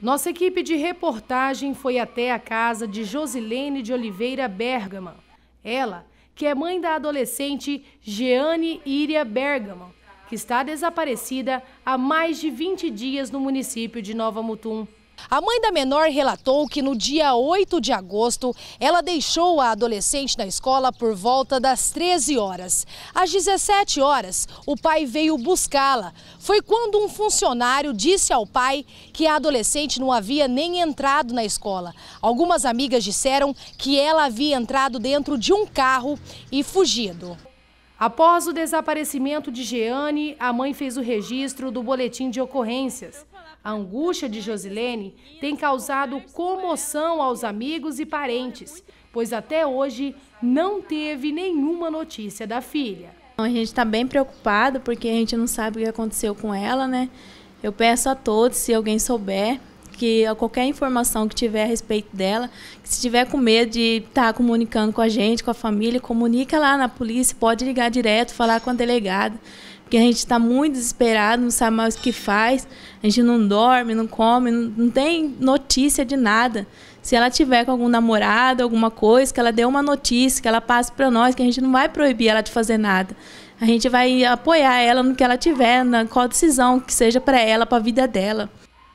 Nossa equipe de reportagem foi até a casa de Josilene de Oliveira Bergamo. Ela, que é mãe da adolescente Jeane Iria Bergamo, que está desaparecida há mais de 20 dias no município de Nova Mutum. A mãe da menor relatou que no dia 8 de agosto, ela deixou a adolescente na escola por volta das 13 horas. Às 17 horas, o pai veio buscá-la. Foi quando um funcionário disse ao pai que a adolescente não havia nem entrado na escola. Algumas amigas disseram que ela havia entrado dentro de um carro e fugido. Após o desaparecimento de Jeane, a mãe fez o registro do boletim de ocorrências. A angústia de Josilene tem causado comoção aos amigos e parentes, pois até hoje não teve nenhuma notícia da filha. Então, a gente está bem preocupado porque a gente não sabe o que aconteceu com ela, né? Eu peço a todos, se alguém souber, que qualquer informação que tiver a respeito dela, que se tiver com medo de estar tá comunicando com a gente, com a família, comunica lá na polícia, pode ligar direto, falar com a delegada. Porque a gente está muito desesperado, não sabe mais o que faz, a gente não dorme, não come, não, não tem notícia de nada. Se ela tiver com algum namorado, alguma coisa, que ela dê uma notícia, que ela passe para nós, que a gente não vai proibir ela de fazer nada. A gente vai apoiar ela no que ela tiver, na qual decisão que seja para ela, para a vida dela.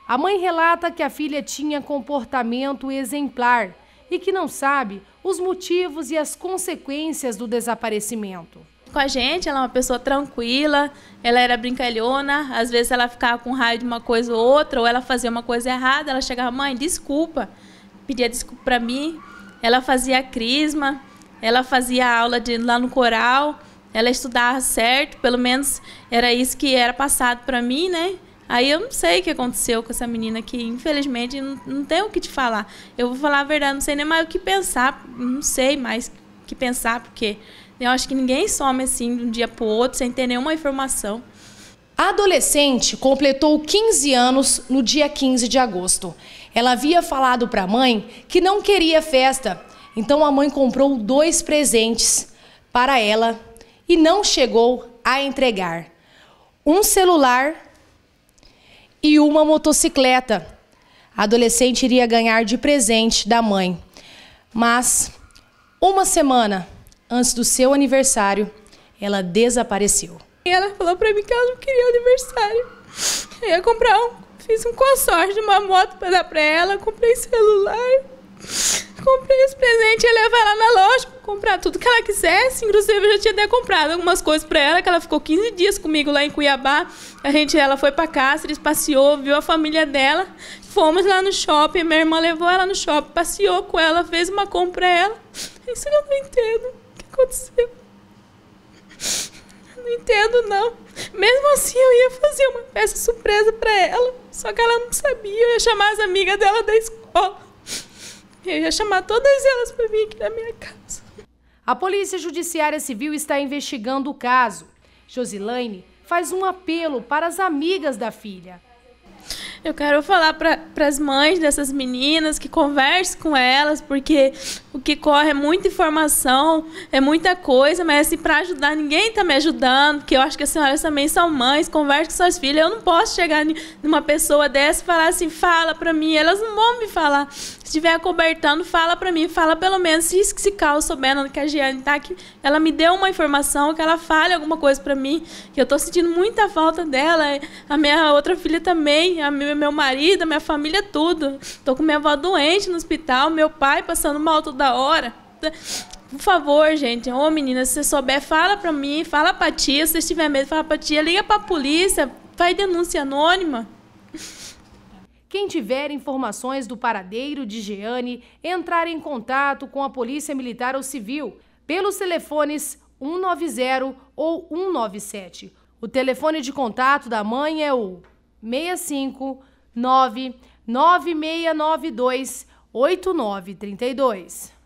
A mãe relata que a filha tinha comportamento exemplar e que não sabe os motivos e as consequências do desaparecimento com a gente, ela é uma pessoa tranquila, ela era brincalhona, às vezes ela ficava com raiva de uma coisa ou outra, ou ela fazia uma coisa errada, ela chegava, mãe, desculpa, pedia desculpa para mim, ela fazia crisma, ela fazia aula de, lá no coral, ela estudava certo, pelo menos era isso que era passado para mim, né? Aí eu não sei o que aconteceu com essa menina que, infelizmente, não, não tenho o que te falar. Eu vou falar a verdade, não sei nem mais o que pensar, não sei mais o que pensar, porque eu acho que ninguém some assim de um dia para o outro sem ter nenhuma informação. A adolescente completou 15 anos no dia 15 de agosto. Ela havia falado para a mãe que não queria festa, então a mãe comprou dois presentes para ela e não chegou a entregar: um celular e uma motocicleta. A adolescente iria ganhar de presente da mãe. Mas uma semana antes do seu aniversário, ela desapareceu. E ela falou para mim que ela não queria aniversário. Eu ia comprar um, fiz um consórcio de uma moto para dar para ela, comprei celular, comprei os presentes, ia levar ela na loja, comprar tudo que ela quisesse. Inclusive, eu já tinha até comprado algumas coisas para ela, que ela ficou 15 dias comigo lá em Cuiabá. A gente, ela foi para Cáceres, passeou, viu a família dela. Fomos lá no shopping, minha irmã levou ela no shopping, passeou com ela, fez uma compra para ela. Isso eu não entendo aconteceu. Não entendo, não. Mesmo assim, eu ia fazer uma festa surpresa para ela. Só que ela não sabia. Eu ia chamar as amigas dela da escola. Eu ia chamar todas elas para vir aqui na minha casa. A Polícia Judiciária Civil está investigando o caso. Josilaine faz um apelo para as amigas da filha eu quero falar para as mães dessas meninas que converse com elas, porque o que corre é muita informação, é muita coisa, mas assim, para ajudar, ninguém está me ajudando, porque eu acho que as senhoras também são mães, converse com suas filhas. Eu não posso chegar numa pessoa dessa e falar assim, fala para mim. Elas não vão me falar. Se estiver cobertando, fala para mim, fala pelo menos, se, se Carl souber que a Giane está aqui, ela me deu uma informação, que ela fale alguma coisa para mim, que eu estou sentindo muita falta dela. A minha outra filha também, a minha meu marido, minha família, tudo. Tô com minha avó doente no hospital, meu pai passando mal toda hora. Por favor, gente. Ô, menina, se você souber, fala pra mim, fala pra tia. Se você tiver medo, fala pra tia. Liga pra polícia, faz denúncia anônima. Quem tiver informações do paradeiro de Jeane, entrar em contato com a Polícia Militar ou Civil pelos telefones 190 ou 197. O telefone de contato da mãe é o trinta 9692 8932.